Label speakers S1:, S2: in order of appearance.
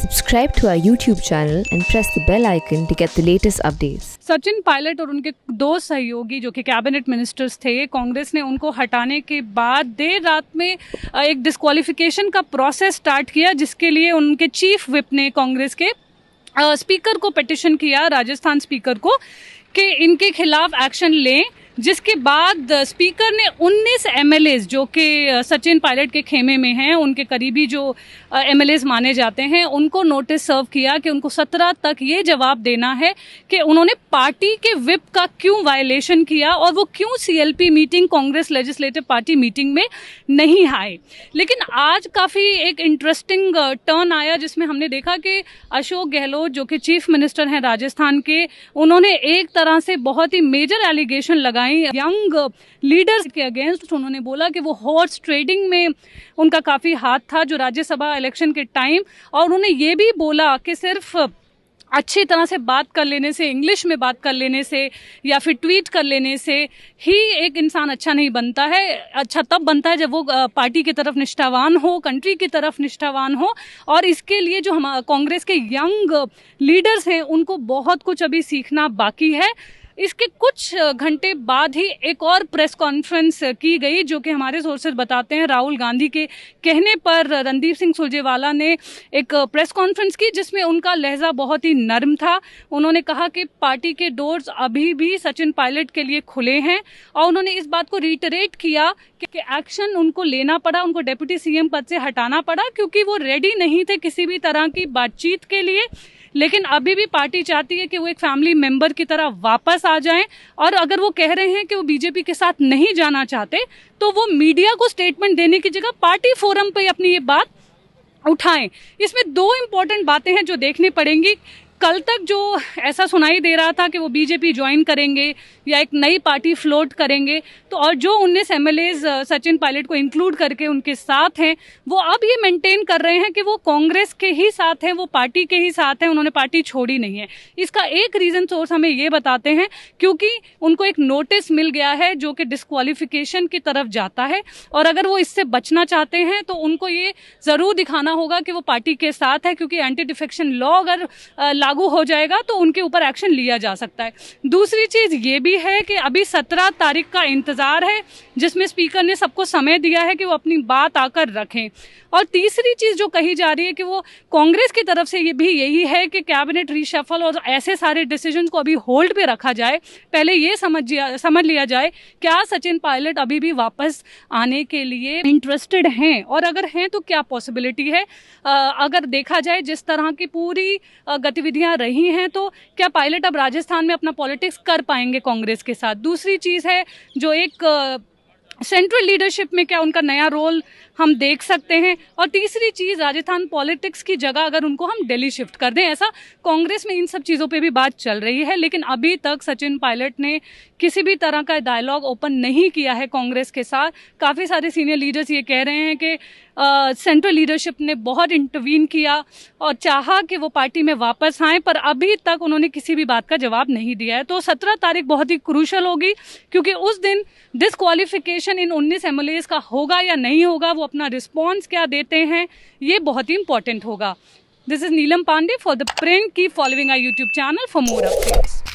S1: subscribe to our YouTube channel and press the bell icon to get the latest updates Sachin Pilot और उनके दो सहयोगी जो कि कैबिनेट मिनिस्टर्स थे कांग्रेस ने उनको हटाने के बाद देर रात में एक डिस्कालिफिकेशन का प्रोसेस स्टार्ट किया जिसके लिए उनके चीफ विप ने कांग्रेस के स्पीकर को पटिशन किया राजस्थान स्पीकर को कि इनके खिलाफ एक्शन लें जिसके बाद स्पीकर ने 19 एम जो कि सचिन पायलट के खेमे में हैं उनके करीबी जो एम माने जाते हैं उनको नोटिस सर्व किया कि उनको 17 तक ये जवाब देना है कि उन्होंने पार्टी के विप का क्यों वायलेशन किया और वो क्यों CLP meeting Congress legislative party meeting में नहीं आए लेकिन आज काफ़ी एक इंटरेस्टिंग टर्न आया जिसमें हमने देखा कि अशोक गहलोत जो कि चीफ मिनिस्टर हैं राजस्थान के उन्होंने एक तरह से बहुत ही मेजर एलिगेशन लगाए आए यंग लीडर्स के अगेंस्ट उन्होंने बोला कि वो हॉर्स ट्रेडिंग में उनका काफ़ी हाथ था जो राज्यसभा इलेक्शन के टाइम और उन्होंने ये भी बोला कि सिर्फ अच्छी तरह से बात कर लेने से इंग्लिश में बात कर लेने से या फिर ट्वीट कर लेने से ही एक इंसान अच्छा नहीं बनता है अच्छा तब बनता है जब वो पार्टी की तरफ निष्ठावान हो कंट्री की तरफ निष्ठावान हो और इसके लिए जो हम कांग्रेस के यंग लीडर्स हैं उनको बहुत कुछ अभी सीखना बाकी है इसके कुछ घंटे बाद ही एक और प्रेस कॉन्फ्रेंस की गई जो कि हमारे सोर्सेज बताते हैं राहुल गांधी के कहने पर रणदीप सिंह सुरजेवाला ने एक प्रेस कॉन्फ्रेंस की जिसमें उनका लहजा बहुत ही नर्म था उन्होंने कहा कि पार्टी के डोर्स अभी भी सचिन पायलट के लिए खुले हैं और उन्होंने इस बात को रिटरेट किया कि एक्शन उनको लेना पड़ा उनको डेप्यूटी सीएम पद से हटाना पड़ा क्योंकि वो रेडी नहीं थे किसी भी तरह की बातचीत के लिए लेकिन अभी भी पार्टी चाहती है कि वो एक फैमिली मेंबर की तरह वापस आ जाएं और अगर वो कह रहे हैं कि वो बीजेपी के साथ नहीं जाना चाहते तो वो मीडिया को स्टेटमेंट देने की जगह पार्टी फोरम पर अपनी ये बात उठाएं इसमें दो इम्पोर्टेंट बातें हैं जो देखनी पड़ेंगी कल तक जो ऐसा सुनाई दे रहा था कि वो बीजेपी ज्वाइन करेंगे या एक नई पार्टी फ्लोट करेंगे तो और जो उन्नीस एम सचिन पायलट को इंक्लूड करके उनके साथ हैं वो अब ये मेंटेन कर रहे हैं कि वो कांग्रेस के ही साथ हैं वो पार्टी के ही साथ हैं उन्होंने पार्टी छोड़ी नहीं है इसका एक रीज़न सोर्स हमें ये बताते हैं क्योंकि उनको एक नोटिस मिल गया है जो कि डिस्कवालिफिकेशन की तरफ जाता है और अगर वो इससे बचना चाहते हैं तो उनको ये ज़रूर दिखाना होगा कि वो पार्टी के साथ है क्योंकि एंटी डिफेक्शन लॉ अगर लागू हो जाएगा तो उनके ऊपर एक्शन लिया जा सकता है दूसरी चीज़ ये भी है कि अभी सत्रह तारीख का इंतज़ार है जिसमें स्पीकर ने सबको समय दिया है कि वो अपनी बात आकर रखें और तीसरी चीज़ जो कही जा रही है कि वो कांग्रेस की तरफ से ये भी यही है कि कैबिनेट रिशफल और ऐसे सारे डिसीजन को अभी होल्ड पे रखा जाए पहले ये समझ समझ लिया जाए क्या सचिन पायलट अभी भी वापस आने के लिए इंटरेस्टेड हैं और अगर हैं तो क्या पॉसिबिलिटी है अगर देखा जाए जिस तरह की पूरी गतिविधि गतिविधियां रही हैं तो क्या पायलट अब राजस्थान में अपना पॉलिटिक्स कर पाएंगे कांग्रेस के साथ दूसरी चीज़ है जो एक सेंट्रल लीडरशिप में क्या उनका नया रोल हम देख सकते हैं और तीसरी चीज़ राजस्थान पॉलिटिक्स की जगह अगर उनको हम दिल्ली शिफ्ट कर दें ऐसा कांग्रेस में इन सब चीज़ों पे भी बात चल रही है लेकिन अभी तक सचिन पायलट ने किसी भी तरह का डायलॉग ओपन नहीं किया है कांग्रेस के साथ काफ़ी सारे सीनियर लीडर्स ये कह रहे हैं कि सेंट्रल लीडरशिप ने बहुत इंटरवीन किया और चाहा कि वो पार्टी में वापस आए पर अभी तक उन्होंने किसी भी बात का जवाब नहीं दिया है तो सत्रह तारीख बहुत ही क्रूशल होगी क्योंकि उस दिन डिसक्वालिफिकेशन इन उन्नीस एम का होगा या नहीं होगा वो अपना रिस्पॉन्स क्या देते हैं ये बहुत ही इंपॉर्टेंट होगा this is Neelam Pandey for the Print की फॉलोइंग आई YouTube channel for more updates